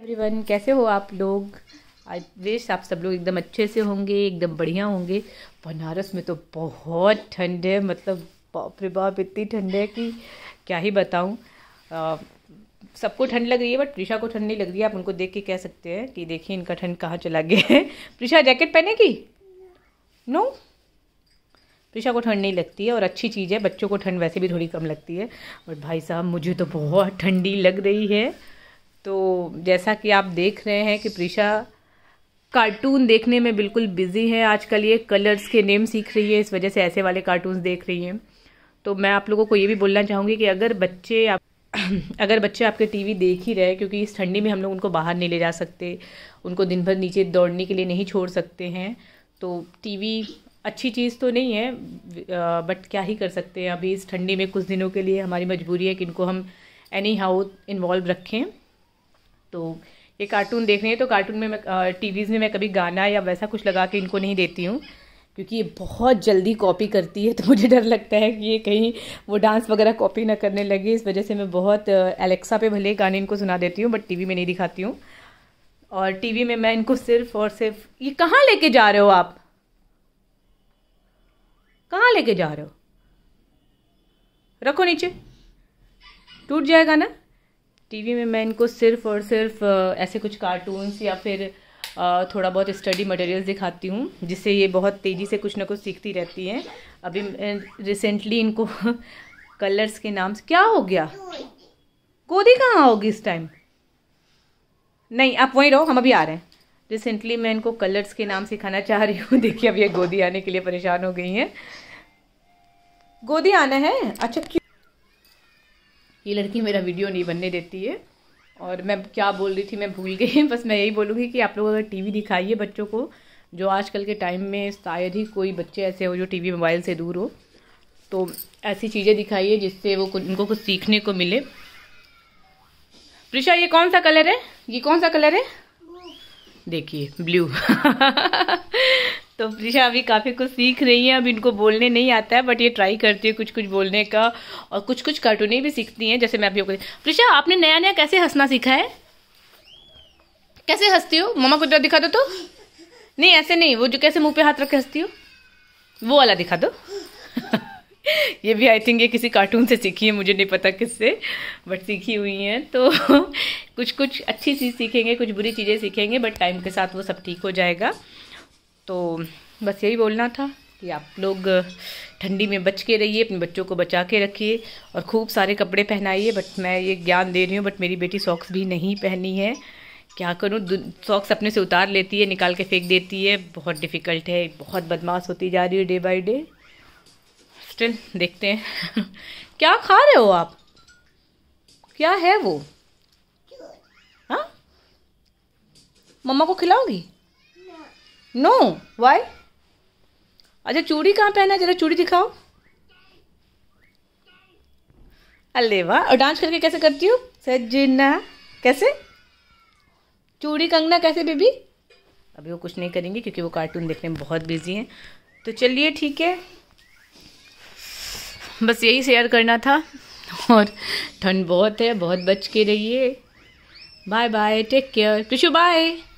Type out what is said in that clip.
Everyone कैसे हो आप लोग आई विश आप सब लोग एकदम अच्छे से होंगे एकदम बढ़िया होंगे बनारस में तो बहुत ठंड है मतलब बाप रे बाप इतनी ठंड है कि क्या ही बताऊं सबको ठंड लग रही है बट प्रीशा को ठंड नहीं लग रही है आप उनको देख के कह सकते हैं कि देखिए इनका ठंड कहाँ चला गया है प्रिशा जैकेट पहनेगी नो no? को ठंड नहीं लगती है और अच्छी चीज़ है बच्चों को ठंड वैसे भी थोड़ी कम लगती है बट भाई साहब मुझे तो बहुत ठंडी लग रही है तो जैसा कि आप देख रहे हैं कि प्रीशा कार्टून देखने में बिल्कुल बिजी है आजकल ये कलर्स के नेम सीख रही है इस वजह से ऐसे वाले कार्टून देख रही हैं तो मैं आप लोगों को ये भी बोलना चाहूँगी कि अगर बच्चे आप अगर बच्चे आपके टीवी देख ही रहे क्योंकि इस ठंडी में हम लोग उनको बाहर नहीं ले जा सकते उनको दिन भर नीचे दौड़ने के लिए नहीं छोड़ सकते हैं तो टीवी अच्छी चीज़ तो नहीं है बट क्या ही कर सकते हैं अभी इस ठंडी में कुछ दिनों के लिए हमारी मजबूरी है कि इनको हम एनी हाउ इन्वॉल्व रखें तो ये कार्टून देख रहे हैं तो कार्टून में मैं टीवीज़ में मैं कभी गाना या वैसा कुछ लगा के इनको नहीं देती हूँ क्योंकि ये बहुत जल्दी कॉपी करती है तो मुझे डर लगता है कि ये कहीं वो डांस वगैरह कॉपी ना करने लगे इस वजह से मैं बहुत एलेक्सा पे भले गाने इनको सुना देती हूँ बट टीवी में नहीं दिखाती हूँ और टीवी में मैं इनको सिर्फ और सिर्फ ये कहाँ लेके जा रहे हो आप कहाँ लेके जा रहे हो रखो नीचे टूट जाएगा ना टीवी में मैं इनको सिर्फ और सिर्फ ऐसे कुछ कार्टून्स या फिर थोड़ा बहुत स्टडी मटेरियल्स दिखाती हूँ जिससे ये बहुत तेज़ी से कुछ ना कुछ सीखती रहती हैं अभी रिसेंटली इनको कलर्स के नाम से क्या हो गया गोदी कहाँ होगी इस टाइम नहीं आप वहीं रहो हम अभी आ रहे हैं रिसेंटली मैं इनको कलर्स के नाम सिखाना चाह रही हूँ देखिए अब ये गोदी आने के लिए परेशान हो गई हैं गोदी आना है अच्छा क्यों ये लड़की मेरा वीडियो नहीं बनने देती है और मैं क्या बोल रही थी मैं भूल गई बस मैं यही बोलूँगी कि आप लोग अगर टीवी दिखाइए बच्चों को जो आजकल के टाइम में शायद ही कोई बच्चे ऐसे हो जो टी मोबाइल से दूर हो तो ऐसी चीज़ें दिखाइए जिससे वो उनको कुछ सीखने को मिले प्रिशा ये कौन सा कलर है ये कौन सा कलर है देखिए ब्लू तो प्रिया अभी काफ़ी कुछ सीख रही हैं अब इनको बोलने नहीं आता है बट ये ट्राई करती है कुछ कुछ बोलने का और कुछ कुछ कार्टूने भी सीखती हैं जैसे मैं अभी प्रिशा आपने नया नया कैसे हंसना सीखा है कैसे हंसती हो मम्मा को दिखा दो तो नहीं ऐसे नहीं वो जो कैसे मुंह पे हाथ रख के हंसती हो वो वाला दिखा दो ये भी आई थिंक ये किसी कार्टून से सीखी है मुझे नहीं पता किससे बट सीखी हुई हैं तो कुछ कुछ अच्छी चीज़ सीखेंगे कुछ बुरी चीज़ें सीखेंगे बट टाइम के साथ वो सब ठीक हो जाएगा तो बस यही बोलना था कि आप लोग ठंडी में बच के रहिए अपने बच्चों को बचा के रखिए और खूब सारे कपड़े पहनाइए बट मैं ये ज्ञान दे रही हूँ बट मेरी बेटी सॉक्स भी नहीं पहनी है क्या करूँ सॉक्स अपने से उतार लेती है निकाल के फेंक देती है बहुत डिफ़िकल्ट है बहुत बदमाश होती जा रही है डे बाई डे स्टिल देखते हैं क्या खा रहे हो आप क्या है वो हाँ मम्मा को खिलाओगी नो वाई अच्छा चूड़ी कहाँ पहना है जरा चूड़ी दिखाओ अल्ले वाह और डांस करके कैसे करती हो सजना कैसे चूड़ी कंगना कैसे बेबी अभी वो कुछ नहीं करेंगे क्योंकि वो कार्टून देखने में बहुत बिजी हैं तो चलिए ठीक है बस यही शेयर करना था और ठंड बहुत है बहुत बच के रहिए bye bye take care Tushu bye